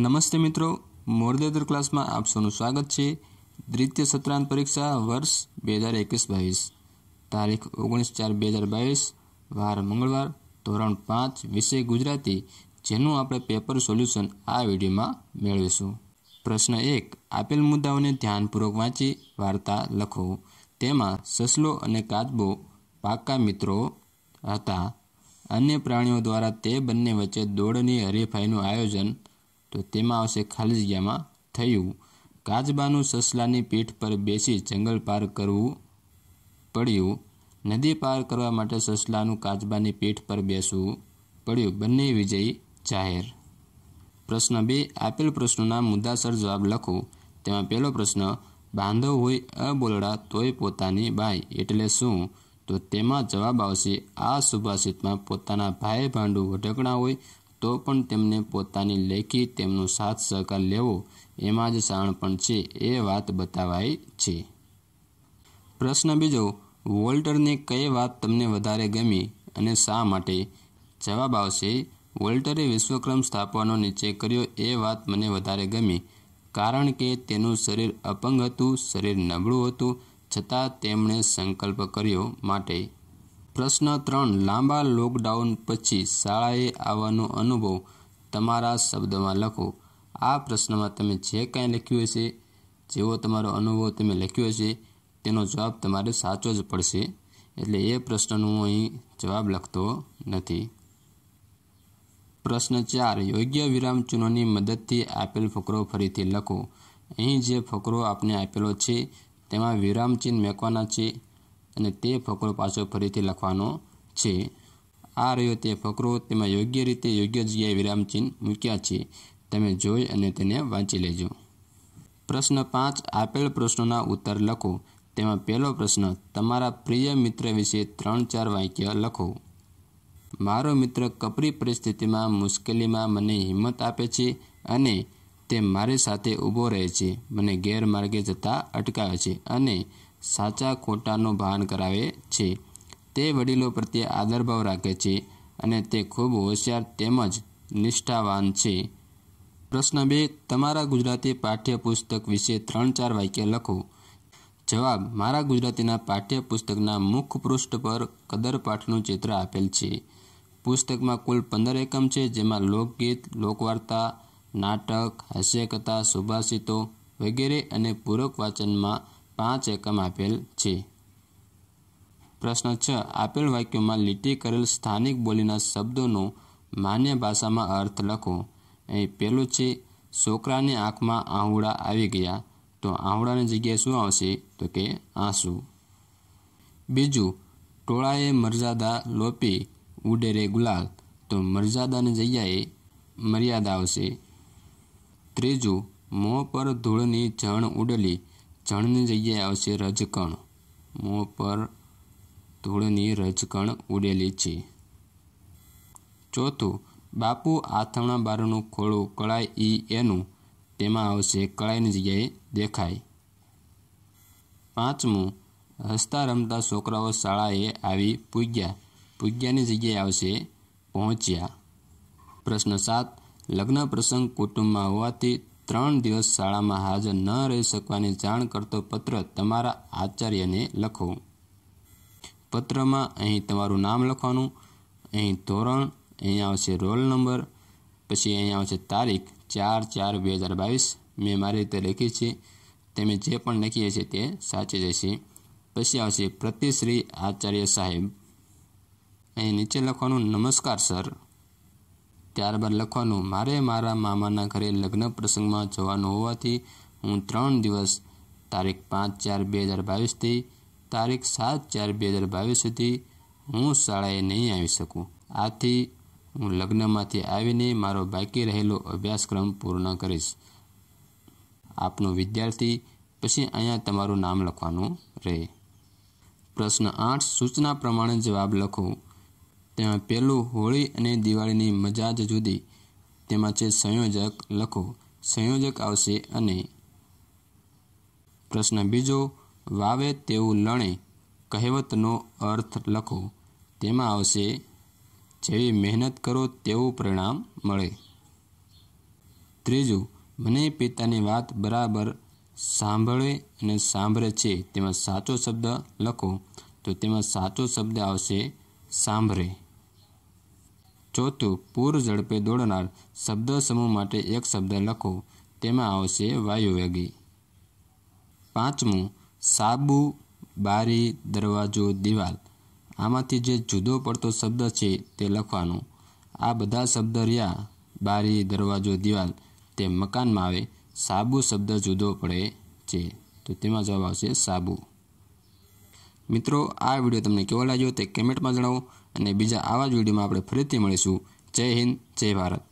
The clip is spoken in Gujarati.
નમસ્તે મિત્રો મોરદેદર ક્લાસમાં આપ સૌનું સ્વાગત છે દ્વિતીય સત્રાંત પરીક્ષા વર્ષ બે હજાર એકવીસ બાવીસ તારીખ ઓગણીસ ચાર બે હજાર બાવીસ વાર મંગળવાર ધોરણ પાંચ વિષય ગુજરાતી જેનું આપણે પેપર સોલ્યુશન આ વિડીયોમાં મેળવીશું પ્રશ્ન એક આપેલ મુદ્દાઓને ધ્યાનપૂર્વક વાંચી વાર્તા લખો તેમાં સસલો અને કાચબો પાકા મિત્રો હતા અન્ય પ્રાણીઓ દ્વારા તે બંને વચ્ચે દોડની હરીફાઈનું આયોજન તો તેમાં આવશે ખાલી જગ્યામાં થયું કાચબાનું સસલાની પીઠ પર બેસી જંગલ પાર કરવું પડ્યું નદી પાર કરવા માટે સસલાનું કાચબાની પીઠ પર બેસવું પડ્યું બંને વિજયી જાહેર પ્રશ્ન બે આપેલ પ્રશ્નોના મુદ્દાસર જવાબ લખો તેમાં પહેલો પ્રશ્ન બાંધવ હોય અબોલડા તોય પોતાની બાઈ એટલે શું તો તેમાં જવાબ આવશે આ સુભાષિતમાં પોતાના ભાઈ ભાંડુ વઢકણા હોય તો પણ તેમને પોતાની લેખી તેમનો સાથ સહકાર લેવો એમાં જ પણ છે એ વાત બતાવાય છે પ્રશ્ન બીજો વોલ્ટરને કઈ વાત તમને વધારે ગમી અને શા માટે જવાબ આવશે વોલ્ટરે વિશ્વક્રમ સ્થાપવાનો નિશ્ચય કર્યો એ વાત મને વધારે ગમી કારણ કે તેનું શરીર અપંગ હતું શરીર નબળું હતું છતાં તેમણે સંકલ્પ કર્યો માટે પ્રશ્ન ત્રણ લાંબા લોકડાઉન પછી શાળાએ આવવાનો અનુભવ તમારા શબ્દમાં લખો આ પ્રશ્નમાં તમે જે કાંઈ લખ્યું હશે જેવો તમારો અનુભવ તમે લખ્યો હશે તેનો જવાબ તમારે સાચો જ પડશે એટલે એ પ્રશ્નનો હું અહીં જવાબ લખતો નથી પ્રશ્ન ચાર યોગ્ય વિરામચિહ્નોની મદદથી આપેલ ફકરો ફરીથી લખો અહીં જે ફકરો આપને આપેલો છે તેમાં વિરામચિહ્ન મેકવાના છે અને તે ફકરો પાછો ફરીથી લખવાનો છે આ રહ્યો તે ફકરો તેમાં યોગ્ય રીતે યોગ્ય જગ્યાએ વિરામચિહ્ન મૂક્યા છે તમે જોઈ અને તેને વાંચી લેજો પ્રશ્ન પાંચ આપેલ પ્રશ્નોના ઉત્તર લખો તેમાં પહેલો પ્રશ્ન તમારા પ્રિય મિત્ર વિશે ત્રણ ચાર વાક્ય લખો મારો મિત્ર કપરી પરિસ્થિતિમાં મુશ્કેલીમાં મને હિંમત આપે છે અને તે મારી સાથે ઊભો રહે છે મને ગેરમાર્ગે જતા અટકાવે છે અને સાચા ખોટાનું ભાન કરાવે છે તે વડીલો પ્રત્યે આદરભાવ રાખે છે અને તે ખૂબ હોશિયાર તેમજ નિષ્ઠાવાન છે પ્રશ્ન બે તમારા ગુજરાતી પાઠ્યપુસ્તક વિશે ત્રણ ચાર વાક્ય લખો જવાબ મારા ગુજરાતીના પાઠ્યપુસ્તકના મુખ્ય પૃષ્ઠ પર કદરપાઠનું ચિત્ર આપેલ છે પુસ્તકમાં કુલ પંદર એકમ છે જેમાં લોકગીત લોકવાર્તા નાટક હાસ્યકથા સુભાષિતો વગેરે અને પૂરક વાંચનમાં પાંચ એકમ આપેલ છે પ્રશ્ન છ આપેલ વાક્યોમાં લીટી કરેલ સ્થાનિક બોલીના શબ્દોનો માન્ય ભાષામાં અર્થ લખો અહીં પહેલું છે છોકરાની આંખમાં આહુડા આવી ગયા તો આહુડાની જગ્યાએ શું આવશે તો કે આંસુ બીજું ટોળાએ મર્યાદા લોપી ઉડેરે ગુલાલ તો મર્યાદાની જગ્યાએ મર્યાદા આવશે ત્રીજું મોં પર ધૂળની જણ ઉડલી જણની જગ્યાએ આવશે રજકણ મોં પર ધૂળની રજકણ ઉડેલી છે ચોથું બાપુ આથમણા બારનું ખોળું કળાય ઈ એનું તેમાં આવશે કળાઈની જગ્યાએ દેખાય પાંચમું હસતા રમતા છોકરાઓ શાળાએ આવી પૂગ્યા પૂગ્યાની જગ્યાએ આવશે પહોંચ્યા પ્રશ્ન સાત લગ્ન પ્રસંગ કુટુંબમાં હોવાથી ત્રણ દિવસ શાળામાં હાજર ન રહી શકવાની જાણ કરતો પત્ર તમારા આચાર્યને લખો પત્રમાં અહીં તમારું નામ લખવાનું અહીં ધોરણ અહીં આવશે રોલ નંબર પછી અહીં આવશે તારીખ ચાર ચાર બે હજાર બાવીસ મેં મારી રીતે લખી છે તમે જે પણ લખીએ છીએ તે સાચી જશે પછી આવશે પ્રતિશ્રી આચાર્ય સાહેબ અહીં નીચે લખવાનું નમસ્કાર સર ત્યારબાદ લખવાનું મારે મારા મામાના ઘરે લગ્ન પ્રસંગમાં જવાનું હોવાથી હું ત્રણ દિવસ તારીખ પાંચ ચાર બે હજાર બાવીસથી તારીખ સાત ચાર બે હજાર બાવીસ સુધી હું શાળાએ નહીં આવી શકું આથી હું લગ્નમાંથી આવીને મારો બાકી રહેલો અભ્યાસક્રમ પૂર્ણ કરીશ આપનો વિદ્યાર્થી પછી અહીંયા તમારું નામ લખવાનું રહે પ્રશ્ન આઠ સૂચના પ્રમાણે જવાબ લખો તેમાં પહેલું હોળી અને દિવાળીની મજા જ જુદી તેમાં છે સંયોજક લખો સંયોજક આવશે અને પ્રશ્ન બીજો વાવે તેવું લણે કહેવતનો અર્થ લખો તેમાં આવશે જેવી મહેનત કરો તેવું પરિણામ મળે ત્રીજું મને પિતાની વાત બરાબર સાંભળે અને સાંભળે છે તેમાં સાચો શબ્દ લખો તો તેમાં સાચો શબ્દ આવશે સાંભળે ચોથું પૂર ઝડપે દોડનાર શબ્દ સમૂહ માટે એક શબ્દ લખો તેમાં આવશે વાયુવેગી પાંચમું સાબુ બારી દરવાજો દિવાલ આમાંથી જે જુદો પડતો શબ્દ છે તે લખવાનો આ બધા શબ્દ રહ્યા બારી દરવાજો દિવાલ તે મકાનમાં આવે સાબુ શબ્દ જુદો પડે છે તો તેમાં જવાબ આવશે સાબુ મિત્રો આ વિડીયો તમને કેવો લાગ્યો તે કમેન્ટમાં જણાવો અને બીજા આવા જ વિડીયોમાં આપણે ફરીથી મળીશું જય હિન્દ જય ભારત